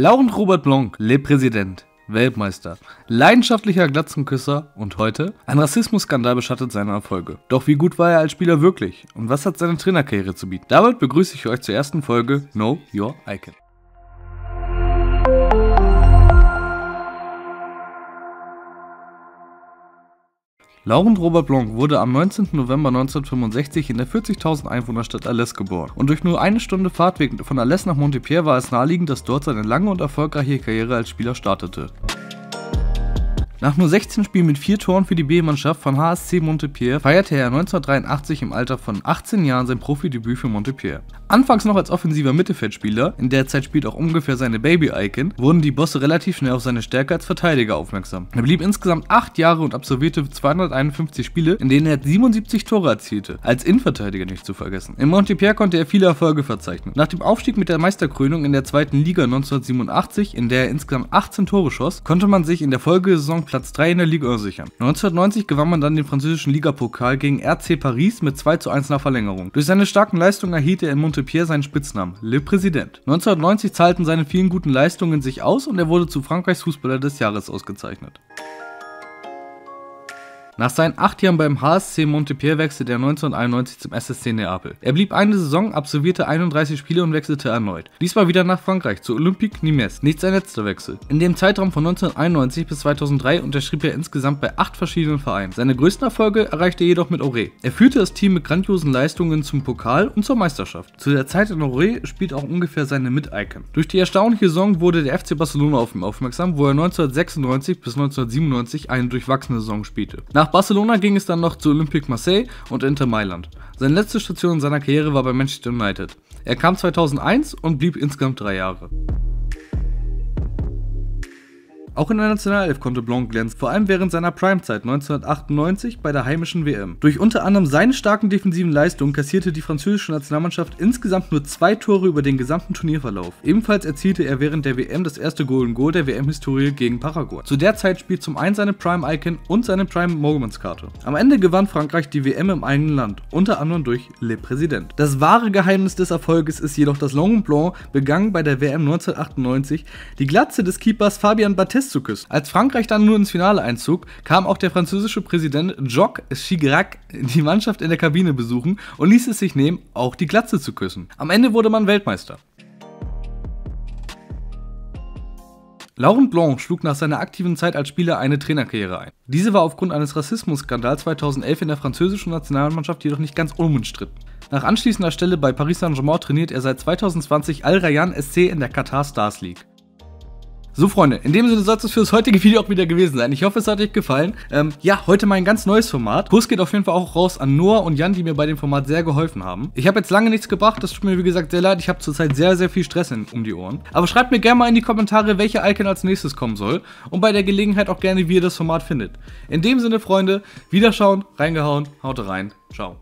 Laurent Robert Blanc, Le Präsident, Weltmeister, leidenschaftlicher Glatzenküsser und heute? Ein Rassismusskandal beschattet seine Erfolge. Doch wie gut war er als Spieler wirklich und was hat seine Trainerkarriere zu bieten? Damit begrüße ich euch zur ersten Folge Know Your Icon. Laurent Robert Blanc wurde am 19. November 1965 in der 40.000 Einwohnerstadt Alès geboren. Und durch nur eine Stunde Fahrtweg von Alès nach Montpellier war es naheliegend, dass dort seine lange und erfolgreiche Karriere als Spieler startete. Nach nur 16 Spielen mit 4 Toren für die B-Mannschaft von HSC Montpellier feierte er 1983 im Alter von 18 Jahren sein Profidebüt für Montpellier. Anfangs noch als offensiver Mittelfeldspieler, in der Zeit spielt auch ungefähr seine Baby-Icon, wurden die Bosse relativ schnell auf seine Stärke als Verteidiger aufmerksam. Er blieb insgesamt 8 Jahre und absolvierte 251 Spiele, in denen er 77 Tore erzielte, als Innenverteidiger nicht zu vergessen. In Montpellier konnte er viele Erfolge verzeichnen. Nach dem Aufstieg mit der Meisterkrönung in der zweiten Liga 1987, in der er insgesamt 18 Tore schoss, konnte man sich in der Folgesaison Platz 3 in der Liga sichern. 1990 gewann man dann den französischen Ligapokal gegen RC Paris mit 2 zu 1 nach Verlängerung. Durch seine starken Leistungen erhielt er in Montpellier seinen Spitznamen, Le Président. 1990 zahlten seine vielen guten Leistungen sich aus und er wurde zu Frankreichs Fußballer des Jahres ausgezeichnet. Nach seinen acht Jahren beim HSC Montpellier wechselte er 1991 zum SSC Neapel. Er blieb eine Saison, absolvierte 31 Spiele und wechselte erneut. Diesmal wieder nach Frankreich zu Olympique Nimes, nicht sein letzter Wechsel. In dem Zeitraum von 1991 bis 2003 unterschrieb er insgesamt bei acht verschiedenen Vereinen. Seine größten Erfolge erreichte er jedoch mit Auré. Er führte das Team mit grandiosen Leistungen zum Pokal und zur Meisterschaft. Zu der Zeit in Auré spielt auch ungefähr seine Mit-Icon. Durch die erstaunliche Saison wurde der FC Barcelona auf ihn aufmerksam, wo er 1996 bis 1997 eine durchwachsene Saison spielte. Nach nach Barcelona ging es dann noch zu Olympique Marseille und Inter Mailand. Seine letzte Station in seiner Karriere war bei Manchester United. Er kam 2001 und blieb insgesamt drei Jahre. Auch in der Nationalelf konnte Blanc glänzen, vor allem während seiner Primezeit 1998 bei der heimischen WM. Durch unter anderem seine starken defensiven Leistungen kassierte die französische Nationalmannschaft insgesamt nur zwei Tore über den gesamten Turnierverlauf. Ebenfalls erzielte er während der WM das erste Golden Goal der WM-Historie gegen Paraguay. Zu der Zeit spielt zum einen seine Prime-Icon und seine Prime-Moments-Karte. Am Ende gewann Frankreich die WM im eigenen Land, unter anderem durch Le Président. Das wahre Geheimnis des Erfolges ist jedoch, dass Long Blanc begann bei der WM 1998 die Glatze des Keepers Fabian Battista zu küssen. Als Frankreich dann nur ins Finale einzog, kam auch der französische Präsident Jacques Chirac die Mannschaft in der Kabine besuchen und ließ es sich nehmen, auch die Glatze zu küssen. Am Ende wurde man Weltmeister. Laurent Blanc schlug nach seiner aktiven Zeit als Spieler eine Trainerkarriere ein. Diese war aufgrund eines Rassismus-Skandals 2011 in der französischen Nationalmannschaft jedoch nicht ganz unumstritten. Nach anschließender Stelle bei Paris Saint-Germain trainiert er seit 2020 Al Rayyan SC in der Qatar Stars League. So, Freunde, in dem Sinne soll es für das heutige Video auch wieder gewesen sein. Ich hoffe, es hat euch gefallen. Ähm, ja, heute mal ein ganz neues Format. Kuss geht auf jeden Fall auch raus an Noah und Jan, die mir bei dem Format sehr geholfen haben. Ich habe jetzt lange nichts gebracht, das tut mir wie gesagt sehr leid. Ich habe zurzeit sehr, sehr viel Stress in, um die Ohren. Aber schreibt mir gerne mal in die Kommentare, welcher Icon als nächstes kommen soll und bei der Gelegenheit auch gerne, wie ihr das Format findet. In dem Sinne, Freunde, Wiederschauen, reingehauen, haut rein, ciao.